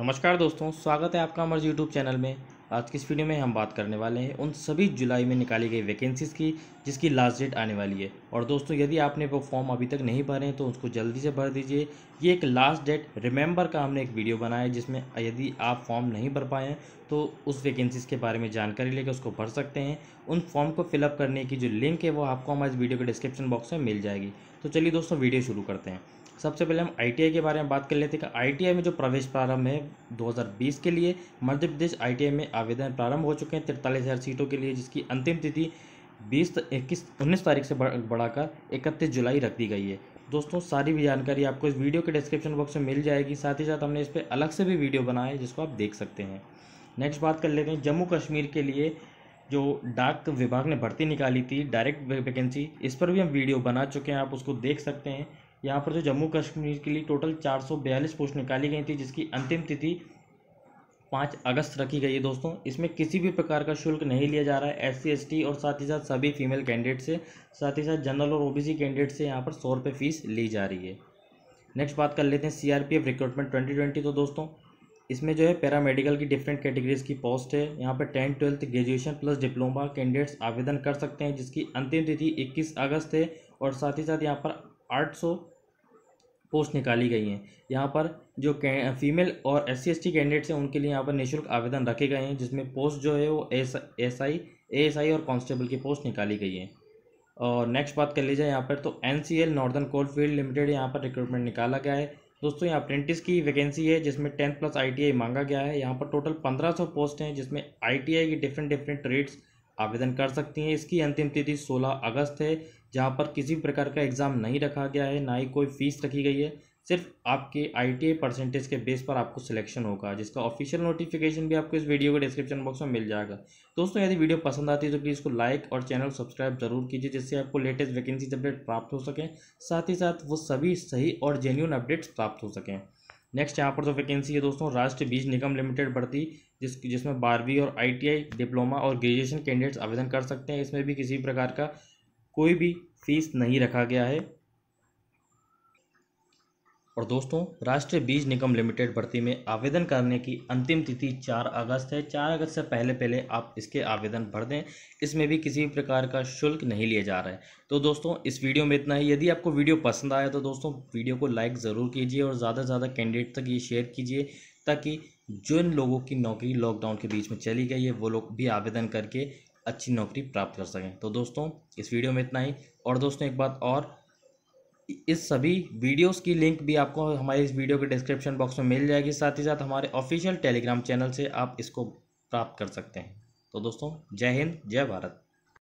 नमस्कार दोस्तों स्वागत है आपका हमारे यूट्यूब चैनल में आज की इस वीडियो में हम बात करने वाले हैं उन सभी जुलाई में निकाली गई वैकेंसीज़ की जिसकी लास्ट डेट आने वाली है और दोस्तों यदि आपने वो फॉर्म अभी तक नहीं भरे हैं तो उसको जल्दी से भर दीजिए ये एक लास्ट डेट रिमेंबर का हमने एक वीडियो बनाया है जिसमें यदि आप फॉर्म नहीं भर पाए हैं तो उस वैकेंसीज़ के बारे में जानकारी लेकर उसको भर सकते हैं उन फॉर्म को फिलअप करने की जो लिंक है वो आपको हमारे वीडियो के डिस्क्रिप्शन बॉक्स में मिल जाएगी तो चलिए दोस्तों वीडियो शुरू करते हैं सबसे पहले हम आईटीआई के बारे में बात कर लेते हैं कि आईटीआई में जो प्रवेश प्रारंभ है 2020 के लिए मध्य प्रदेश आईटीआई में आवेदन प्रारंभ हो चुके हैं तिरतालीस हज़ार सीटों के लिए जिसकी अंतिम तिथि बीस इक्कीस उन्नीस तारीख से बढ़ाकर इकतीस जुलाई रख दी गई है दोस्तों सारी भी जानकारी आपको इस वीडियो के डिस्क्रिप्शन बॉक्स में मिल जाएगी साथ ही साथ हमने इस पर अलग से भी वीडियो बनाया है जिसको आप देख सकते हैं नेक्स्ट बात कर लेते हैं जम्मू कश्मीर के लिए जो डाक विभाग ने भर्ती निकाली थी डायरेक्ट वैकेंसी इस पर भी हम वीडियो बना चुके हैं आप उसको देख सकते हैं यहाँ पर जो तो जम्मू कश्मीर के लिए टोटल चार सौ बयालीस पोस्ट निकाली गई थी जिसकी अंतिम तिथि पाँच अगस्त रखी गई है दोस्तों इसमें किसी भी प्रकार का शुल्क नहीं लिया जा रहा है एस सी और साथ ही साथ सभी फीमेल कैंडिडेट से साथ ही साथ जनरल और ओबीसी कैंडिडेट से यहाँ पर सौ रुपये फीस ली जा रही है नेक्स्ट बात कर लेते हैं सीआरपीएफ रिक्रूटमेंट ट्वेंटी ट्वेंटी तो दोस्तों इसमें जो है पैरामेडिकल की डिफरेंट कैटेगरीज की पोस्ट है यहाँ पर tenth twelfth graduation plus diploma candidates आवेदन कर सकते हैं जिसकी अंतिम तिथि 21 अगस्त है और साथ ही साथ यहाँ पर आठ सौ पोस्ट निकाली गई हैं यहाँ पर जो फीमेल और S C S T candidates हैं उनके लिए यहाँ पर निःशुल्क आवेदन रखे गए हैं जिसमें पोस्ट जो है वो S S I S I और कांस्टेबल की पोस्ट निकाली गई है और नेक्स्ट बात कर लीजिए यहाँ पर तो N C L Northern Coal Field Limited यहाँ पर रिक्रूटमेंट निकाला गया है दोस्तों यहाँ अप्रेंटिस की वैकेंसी है जिसमें tenth plus I T I मांगा गया है यहाँ पर टोटल पंद्रह सौ पोस्ट हैं जिसमें आई टी आई की डिफरेंट डिफरेंट ट्रेड्स आवेदन कर सकती हैं इसकी अंतिम तिथि 16 अगस्त है जहां पर किसी भी प्रकार का एग्ज़ाम नहीं रखा गया है ना ही कोई फीस रखी गई है सिर्फ आपके आई परसेंटेज के बेस पर आपको सिलेक्शन होगा जिसका ऑफिशियल नोटिफिकेशन भी आपको इस वीडियो के डिस्क्रिप्शन बॉक्स में मिल जाएगा दोस्तों यदि वीडियो पसंद आती है तो प्लीज़ को लाइक और चैनल सब्सक्राइब जरूर कीजिए जिससे आपको लेटेस्ट वैकेंसी अपडेट प्राप्त हो सकें साथ ही साथ वो सभी सही और जेन्यून अपडेट्स प्राप्त हो सकें नेक्स्ट यहाँ पर जो तो वैकेंसी है दोस्तों राष्ट्रीय बीज निगम लिमिटेड भर्ती जिस जिसमें बारहवीं और आईटीआई डिप्लोमा और ग्रेजुएशन कैंडिडेट्स आवेदन कर सकते हैं इसमें भी किसी प्रकार का कोई भी फीस नहीं रखा गया है और दोस्तों राष्ट्रीय बीज निगम लिमिटेड भर्ती में आवेदन करने की अंतिम तिथि 4 अगस्त है 4 अगस्त से पहले पहले आप इसके आवेदन भर दें इसमें भी किसी भी प्रकार का शुल्क नहीं लिया जा रहा है तो दोस्तों इस वीडियो में इतना ही यदि आपको वीडियो पसंद आया तो दोस्तों वीडियो को लाइक ज़रूर कीजिए और ज़्यादा से ज़्यादा कैंडिडेट तक ये शेयर कीजिए ताकि जिन लोगों की नौकरी लॉकडाउन के बीच में चली गई है वो लोग भी आवेदन करके अच्छी नौकरी प्राप्त कर सकें तो दोस्तों इस वीडियो में इतना ही और दोस्तों एक बात और इस सभी वीडियोस की लिंक भी आपको हमारे इस वीडियो के डिस्क्रिप्शन बॉक्स में मिल जाएगी साथ ही साथ हमारे ऑफिशियल टेलीग्राम चैनल से आप इसको प्राप्त कर सकते हैं तो दोस्तों जय हिंद जय भारत